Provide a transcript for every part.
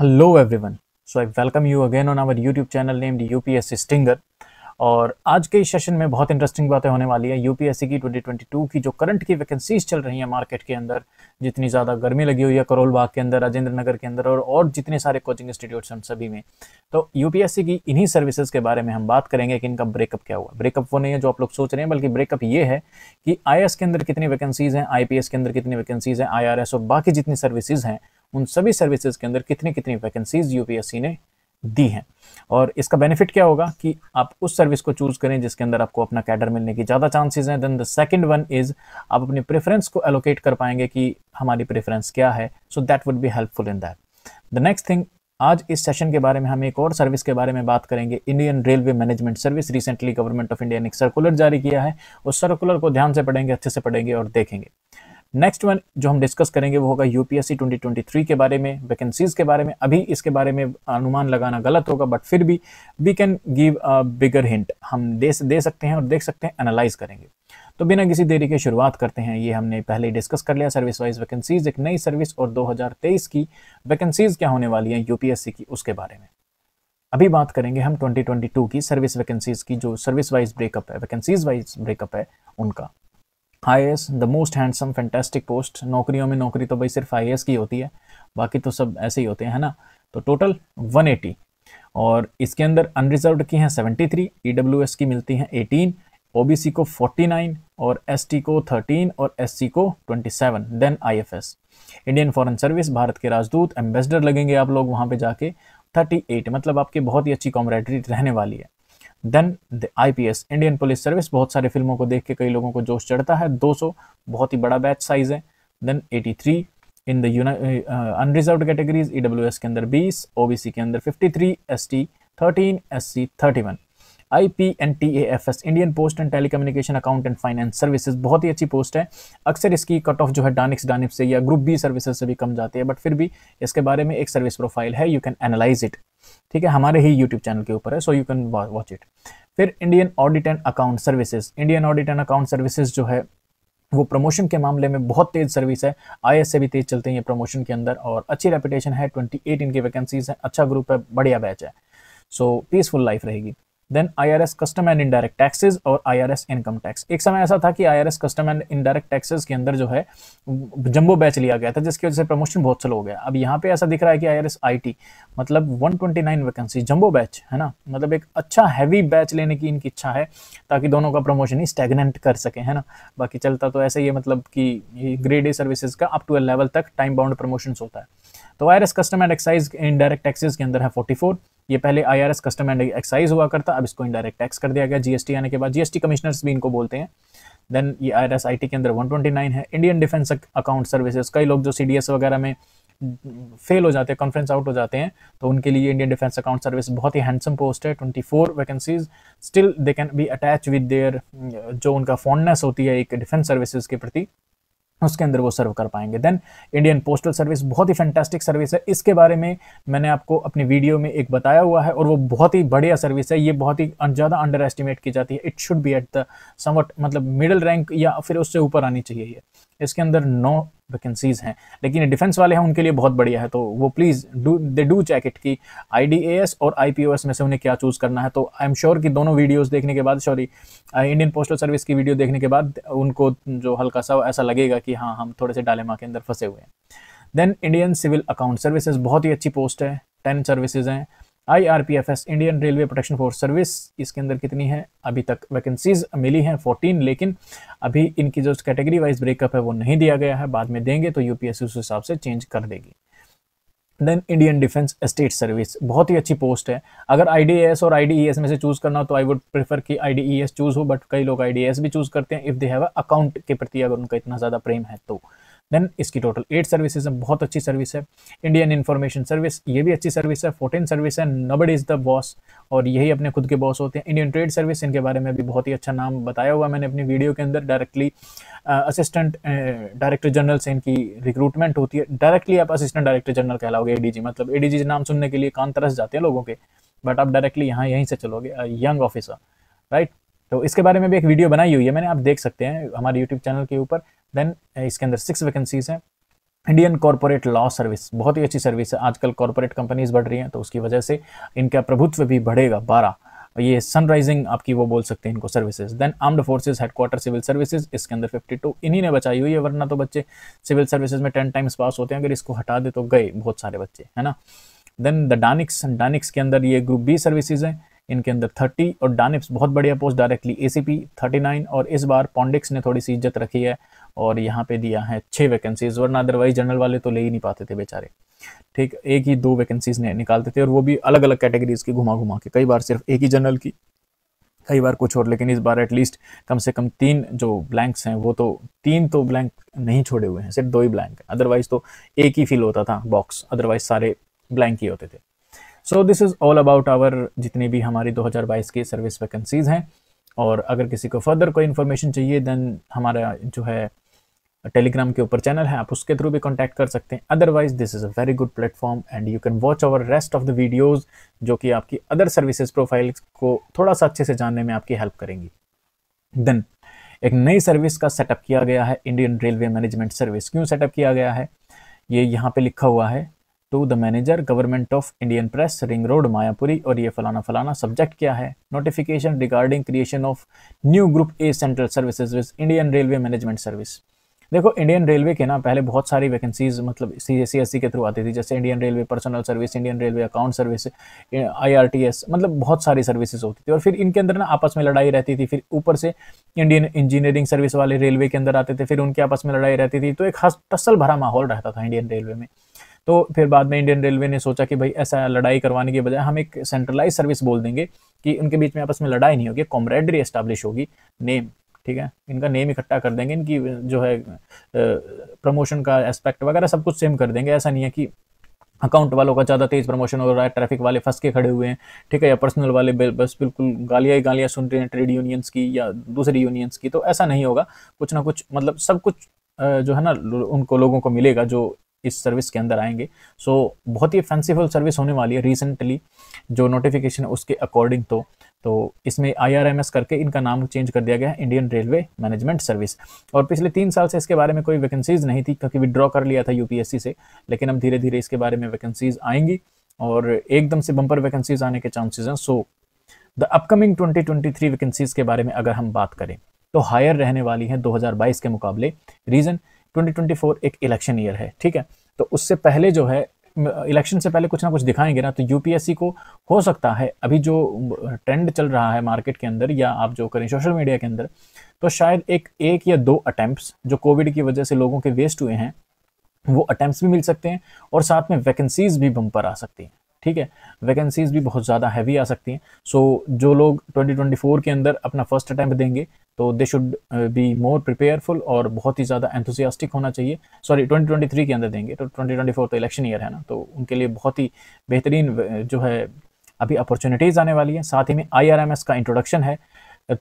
hello everyone so I welcome you again on our YouTube channel name D U stinger और आज के इस session में बहुत इंटरेस्टिंग बातें होने वाली है यूपीएससी की 2022 की जो करंट की वैकेंसीज चल रही हैं मार्केट के अंदर जितनी ज़्यादा गर्मी लगी हुई है करोल बाग के अंदर राजेंद्र नगर के अंदर और और जितने सारे कोचिंग इंस्टीट्यूट्स हैं सभी में तो यूपीएससी की इन्हीं सर्विसेज के बारे में हम बात करेंगे कि इनका ब्रेकअप क्या हुआ ब्रेकअप वो नहीं है जो आप लोग सोच रहे हैं बल्कि ब्रेकअप ये है कि आई के अंदर कितनी वैकेंसीज़ हैं आई के अंदर कितनी वैकेंसीज़ हैं आई और बाकी जितनी सर्विसेज हैं उन सभी सर्विसेज के अंदर कितनी कितनी वैकेंसीज यूपीएससी ने दी हैं और इसका बेनिफिट क्या होगा कि आप उस सर्विस को चूज़ करें जिसके अंदर आपको अपना कैडर मिलने की ज़्यादा चांसेस हैं then the second one is आप अपनी प्रेफरेंस को एलोकेट कर पाएंगे कि हमारी प्रेफरेंस क्या है so that would be helpful in that the next thing आज इस सेशन के बारे में हम एक और सर्विस के बारे में बात करेंगे Indian railway management service recently government of India ने एक सर्कुलर जारी किया है उस सर्कुलर को ध्यान से पढ़ेंगे अच्छे से पढ़ेंगे और देखेंगे नेक्स्ट वन जो हम डिस्कस करेंगे वो होगा यूपीएससी 2023 के बारे में वैकेंसीज के बारे में अभी इसके बारे में अनुमान लगाना गलत होगा बट फिर भी we can give a bigger hint हम दे दे सकते हैं और देख सकते हैं एनालाइज करेंगे तो बिना किसी देरी के शुरुआत करते हैं ये हमने पहले डिस्कस कर लिया सर्विस वाइज वैकेंसीज एक नई सर्विस और 2023 की वैकेंसीज क्या होने वाली हैं यूपीएससी की उसके बारे में अभी बात करेंगे हम 2022 की सर्विस वैकेंसीज की जो सर्विस वाइज ब्रेकअप है वैकेंसीज वाइज ब्रेकअप है उनका I the most handsome fantastic post नौकरियों में नौकरी तो भाई सिर्फ आई की होती है बाकी तो सब ऐसे ही होते हैं है ना तो टोटल 180 और इसके अंदर अनरिजर्व की हैं 73 एस e की मिलती हैं 18 ओबीसी को 49 और एसटी को 13 और एससी को 27 then IFS Indian foreign service Bharat के राजदूत एम्बेसडर लगेंगे आप लोग वहाँ पे जाके 38 मतलब आपकी बहुत ही अच्छी कॉमरेडरी रहने वाली है then the IPS Indian police service बहुत सारे फिल्मों को देख के कई लोगों को जोश चढ़ता है 200 बहुत ही बड़ा बैच साइज है then 83 in the unreserved categories EW के अंदर 20 ओबीसी के अंदर 53 ST 13 SC 31 I T F S Indian post and telecommunication account and finance services बहुत ही अच्छी पोस्ट है अक्सर इसकी कट ऑफ जो है डानिक्स डानिप से या ग्रुप बी सर्विसेज से भी कम जाती है बट फिर भी इसके बारे में एक सर्विस प्रोफाइल है यू कैन एनालाइज इट ठीक है हमारे ही यूट्यूब चैनल के ऊपर है so you can watch it फिर Indian audit and account services Indian audit and account services जो है वो प्रमोशन के मामले में बहुत तेज सर्विस है आई से भी तेज चलते हैं ये प्रमोशन के अंदर और अच्छी रेपुटेशन है ट्वेंटी एट इनकी वैकेंसीज हैं अच्छा ग्रुप है बढ़िया बैच है सो पीसफुल लाइफ रहेगी then IRS custom and indirect taxes और आईआरएस इनकम टैक्स एक समय ऐसा था कि IRS custom and indirect taxes के अंदर जो है जंबो बैच लिया गया था जिसकी वजह से प्रमोशन बहुत स्लो हो गया अब यहाँ पे ऐसा दिख रहा है कि आईआरएस आईटी मतलब 129 वैकेंसी जंबो बैच है ना मतलब एक अच्छा हैवी बैच लेने की इनकी इच्छा है ताकि दोनों का प्रमोशन ही स्टेगनेंट कर सके है ना बाकी चलता तो ऐसे ही है मतलब कि ग्रेड ए सर्विसेज का अप टू ए लेवल तक टाइम बाउंड प्रमोशन होता है तो S custom and excise indirect taxes के अंदर है फोर ये पहले आईआरएस कस्टम एंड एक्साइज हुआ करता अब इसको इनडायरेक्ट टैक्स कर दिया गया जीएसटी आने के बाद जीएसटी कमिश्नर्स भी इनको बोलते हैं देन ये आई आर के अंदर 129 है इंडियन डिफेंस अकाउंट सर्विसेज कई लोग जो सी वगैरह में फेल हो जाते हैं कॉन्फ्रेंस आउट हो जाते हैं तो उनके लिए इंडियन डिफेंस अकाउंट सर्विस बहुत ही हैंडसम पोस्ट है 24 vacancies still they can be attach with their जो उनका फॉन्डनेस होती है एक डिफेंस सर्विसेज के प्रति उसके अंदर वो सर्व कर पाएंगे देन इंडियन पोस्टल सर्विस बहुत ही फैंटेस्टिक सर्विस है इसके बारे में मैंने आपको अपनी वीडियो में एक बताया हुआ है और वो बहुत ही बढ़िया सर्विस है ये बहुत ही ज़्यादा अंडर एस्टिमेट की जाती है it should be at the somewhat मतलब मिडिल रैंक या फिर उससे ऊपर आनी चाहिए ये इसके अंदर नौ वैकेंसीज हैं लेकिन डिफेंस वाले हैं उनके लिए बहुत बढ़िया है तो वो please do they do check it कि आई और आई में से उन्हें क्या चूज़ करना है तो आई एम श्योर कि दोनों वीडियोज़ देखने के बाद सॉरी इंडियन पोस्टल सर्विस की वीडियो देखने के बाद उनको जो हल्का सा ऐसा लगेगा कि हाँ हम थोड़े से डालेमा के अंदर फंसे हुए हैं then Indian civil account services बहुत ही अच्छी पोस्ट है टेन सर्विसेज हैं I R P F S Indian railway protection force service इसके अंदर कितनी है अभी तक वैकेंसीज मिली हैं 14 लेकिन अभी इनकी जो कैटेगरी वाइज ब्रेकअप है वो नहीं दिया गया है बाद में देंगे तो यूपीएससी उस हिसाब से चेंज कर देगी then Indian defence state service बहुत ही अच्छी पोस्ट है अगर आई e और आई e में से चूज़ करना हो तो आई वुड प्रीफर कि आई चूज़ e हो बट कई लोग आई भी चूज़ करते हैं इफ़ दे हैव अकाउंट के प्रति अगर उनका इतना ज़्यादा प्रेम है तो देन इसकी टोटल एट सर्विसेज है बहुत अच्छी सर्विस है इंडियन इन्फॉर्मेशन सर्विस ये भी अच्छी सर्विस है फोर्टीन सर्विस है नबड इज़ द बॉस और यही अपने खुद के बॉस होते हैं इंडियन ट्रेड सर्विस इनके बारे में भी बहुत ही अच्छा नाम बताया हुआ मैंने अपनी वीडियो के अंदर डायरेक्टली असिस्टेंट डायरेक्टर जनरल से इनकी रिक्रूटमेंट होती है डायरेक्टली आप असिस्टेंट डायरेक्टर जनरल कहलाओगे एडीजी मतलब एडीजी नाम सुनने के लिए कान तरस जाते हैं लोगों के बट आप डायरेक्टली यहाँ यहीं से चलोगे यंग ऑफिसर राइट तो इसके बारे में भी एक वीडियो बनाई हुई है मैंने आप देख सकते हैं हमारे यूट्यूब चैनल के ऊपर देन uh, इसके अंदर सिक्स वैकेंसीज हैं इंडियन कॉरपोरेट लॉ सर्विस बहुत ही अच्छी सर्विस है आजकल कॉरपोरेट कंपनीज बढ़ रही हैं तो उसकी वजह से इनका प्रभुत्व भी बढ़ेगा बारह ये सनराइजिंग आपकी वो बोल सकते हैं इनको services then armed forces headquarter civil services इसके अंदर 52 इन्हीं ने बचाई हुई है वरना तो बच्चे सिविल सर्विसेज में टेन टाइम्स पास होते हैं अगर इसको हटा दे तो गए बहुत सारे बच्चे है ना देन द डानिक्स डानिक्स के अंदर ये ग्रुप बी सर्विसेज हैं इनके अंदर 30 और डानिप्स बहुत बढ़िया पोस्ट डायरेक्टली ए सी और इस बार पॉन्डिक्स ने थोड़ी सी इज्जत रखी है और यहाँ पे दिया है छः वैकेंसीज वरना अदरवाइज जनरल वाले तो ले ही नहीं पाते थे बेचारे ठीक एक ही दो वैकेंसीज ने निकालते थे और वो भी अलग अलग कैटेगरीज की घुमा घुमा के कई बार सिर्फ एक ही जनरल की कई बार कुछ और लेकिन इस बार एटलीस्ट कम से कम तीन जो ब्लैंक्स हैं वो तो तीन तो ब्लैंक नहीं छोड़े हुए हैं सिर्फ दो ही ब्लैंक अदरवाइज तो एक ही फिल होता था बॉक्स अदरवाइज सारे ब्लैंक ही होते थे so this is all about our जितनी भी हमारी 2022 की सर्विस वैकेंसीज़ हैं और अगर किसी को फर्दर कोई इन्फॉर्मेशन चाहिए देन हमारा जो है टेलीग्राम के ऊपर चैनल है आप उसके थ्रू भी कॉन्टैक्ट कर सकते हैं otherwise this is a very good platform and you can watch our rest of the videos जो कि आपकी अदर सर्विसेज प्रोफाइल को थोड़ा सा अच्छे से जानने में आपकी हेल्प करेंगी देन एक नई सर्विस का सेटअप किया गया है इंडियन रेलवे मैनेजमेंट सर्विस क्यों सेटअप किया गया है ये यहाँ पे लिखा हुआ है to the manager government of Indian press ring road Mayapuri और ये फलाना फलाना सब्जेक्ट क्या है notification regarding creation of new group A central services with Indian railway management service देखो इंडियन रेलवे के ना पहले बहुत सारी वैकेंसीज मतलब सी सी एस सी के थ्रू आती थी जैसे Indian railway personal service Indian railway account service I R T S मतलब बहुत सारी सर्विसेज होती थी और फिर इनके अंदर ना आपस में लड़ाई रहती थी फिर ऊपर से इंडियन इंजीनियरिंग सर्विस वाले रेलवे के अंदर आते थे फिर उनके आपस में लड़ाई रहती थी तो एक हस टसल भरा माहौल रहता था इंडियन रेलवे में तो फिर बाद में इंडियन रेलवे ने सोचा कि भाई ऐसा लड़ाई करवाने के बजाय हम एक सेंट्रलाइज सर्विस बोल देंगे कि उनके बीच में आपस में लड़ाई नहीं होगी कॉमरेडरी एस्टाब्लिश होगी नेम ठीक है इनका नेम इकट्ठा कर देंगे इनकी जो है प्रमोशन का एस्पेक्ट वगैरह सब कुछ सेम कर देंगे ऐसा नहीं है कि अकाउंट वालों का ज़्यादा तेज़ प्रमोशन हो रहा है ट्रैफिक वाले फंस के खड़े हुए हैं ठीक है या पर्सनल वाले बस बिल्कुल गालियाँ ही गालियाँ सुन रहे हैं ट्रेड यूनियंस की या दूसरी यूनियंस की तो ऐसा नहीं होगा कुछ ना कुछ मतलब सब कुछ जो है ना उनको लोगों को मिलेगा जो इस सर्विस के अंदर आएंगे सो so, बहुत ही फैंसीफुल सर्विस होने वाली है रिसेंटली जो नोटिफिकेशन है उसके अकॉर्डिंग तो तो इसमें आईआरएमएस करके इनका नाम चेंज कर दिया गया है इंडियन रेलवे मैनेजमेंट सर्विस और पिछले तीन साल से इसके बारे में कोई वैकेंसीज नहीं थी क्योंकि विड्रॉ कर लिया था यूपीएससी से लेकिन अब धीरे धीरे इसके बारे में वैकेंसीज आएंगी और एकदम से बम्पर वैकेंसीज आने के चांसेज हैं so the upcoming twenty vacancies के बारे में अगर हम बात करें तो हायर रहने वाली है 2022 के मुकाबले रीज़न 2024 एक इलेक्शन ईयर है ठीक है तो उससे पहले जो है इलेक्शन से पहले कुछ ना कुछ दिखाएंगे ना तो यूपीएससी को हो सकता है अभी जो ट्रेंड चल रहा है मार्केट के अंदर या आप जो करें सोशल मीडिया के अंदर तो शायद एक एक या दो अटैम्प्ट जो कोविड की वजह से लोगों के वेस्ट हुए हैं वो अटैम्प्ट भी मिल सकते हैं और साथ में वैकेंसीज भी बम्पर आ सकती हैं ठीक है वैकेंसीज भी बहुत ज़्यादा हैवी आ सकती हैं सो so, जो लोग 2024 के अंदर अपना फर्स्ट अटैम्प्ट देंगे तो दे शुड बी मोर प्रिपेयरफुल और बहुत ही ज़्यादा एंथुजियास्टिक होना चाहिए सॉरी 2023 के अंदर देंगे तो 2024 तो इलेक्शन ईयर है ना तो उनके लिए बहुत ही बेहतरीन uh, जो है अभी अपॉर्चुनिटीज़ आने वाली हैं साथ ही में आई का इंट्रोडक्शन है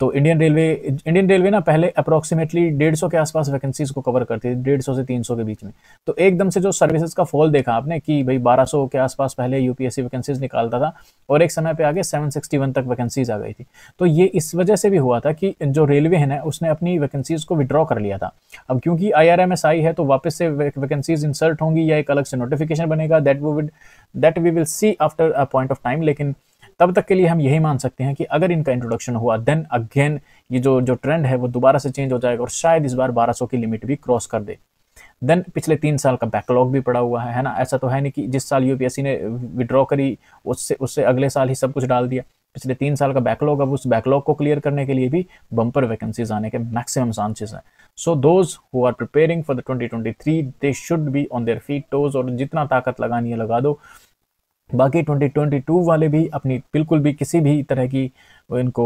तो इंडियन रेलवे इंडियन रेलवे ना पहले अप्रॉक्सीमेटली डेढ़ सौ के आसपास वैकेंसीज को कवर करती थी डेढ़ सौ से तीन सौ के बीच में तो एकदम से जो सर्विसेज का फॉल देखा आपने कि भाई बारह सौ के आसपास पहले यूपीएससी वैकेंसीज निकालता था और एक समय पर आगे सेवन सिक्सटी वन तक वैकेंसीज आ गई थी तो ये इस वजह से भी हुआ था कि जो रेलवे है ना उसने अपनी वैकेंसीज को विड्रॉ कर लिया था अब क्योंकि आई आर एम एस आई है तो वापस से वैकेंसीज इंसर्ट होंगी या एक अलग से नोटिफिकेशन बनेगा that we will that we will see after a point of time लेकिन तब तक के लिए हम यही मान सकते हैं कि अगर इनका इंट्रोडक्शन हुआ देन अगेन ये जो जो ट्रेंड है वो दोबारा से चेंज हो जाएगा और शायद इस बार 1200 की लिमिट भी क्रॉस कर दे देन पिछले तीन साल का बैकलॉग भी पड़ा हुआ है है ना ऐसा तो है नहीं कि जिस साल यूपीएससी ने विड्रॉ करी उससे उससे अगले साल ही सब कुछ डाल दिया पिछले तीन साल का बैकलॉग अब उस बैकलॉग को क्लियर करने के लिए भी बम्पर वैकेंसीज आने के मैक्सिमम चांसेस हैं so those who are preparing for the 2023 they should be on their feet toes और जितना ताकत लगानी है लगा दो बाकी 2022 वाले भी अपनी बिल्कुल भी किसी भी तरह की इनको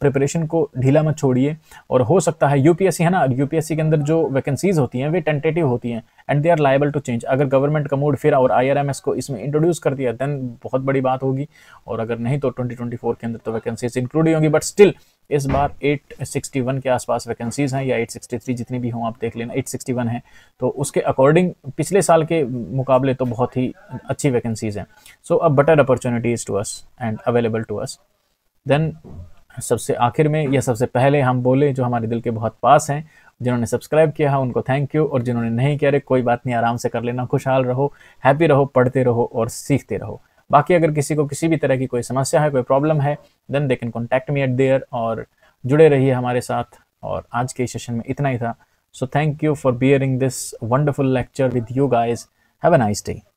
प्रिपरेशन को ढीला मत छोड़िए और हो सकता है यूपीएससी है ना यूपीएससी के अंदर जो वैकेंसीज होती हैं वे टेंटेटिव होती हैं and they are liable to change अगर गवर्नमेंट का मूड फिर और आईआरएमएस को इसमें इंट्रोड्यूस कर दिया देन बहुत बड़ी बात होगी और अगर नहीं तो 2024 के अंदर तो वैकेंसीज इंक्लूड ही होंगी बट स्टिल इस बार 861 के आसपास वैकेंसीज़ हैं या 863 जितनी भी हों आप देख लेना 861 है तो उसके अकॉर्डिंग पिछले साल के मुकाबले तो बहुत ही अच्छी वैकेंसीज़ हैं सो अब better opportunities to us and available to us then सबसे आखिर में या सबसे पहले हम बोले जो हमारे दिल के बहुत पास हैं जिन्होंने सब्सक्राइब किया है उनको थैंक यू और जिन्होंने नहीं किया रे कोई बात नहीं आराम से कर लेना खुशहाल रहो हैप्पी रहो पढ़ते रहो और सीखते रहो बाकी अगर किसी को किसी भी तरह की कोई समस्या है कोई प्रॉब्लम है then they can contact me at there और जुड़े रहिए हमारे साथ और आज के सेशन में इतना ही था so thank you for bearing this wonderful lecture with you guys have a nice day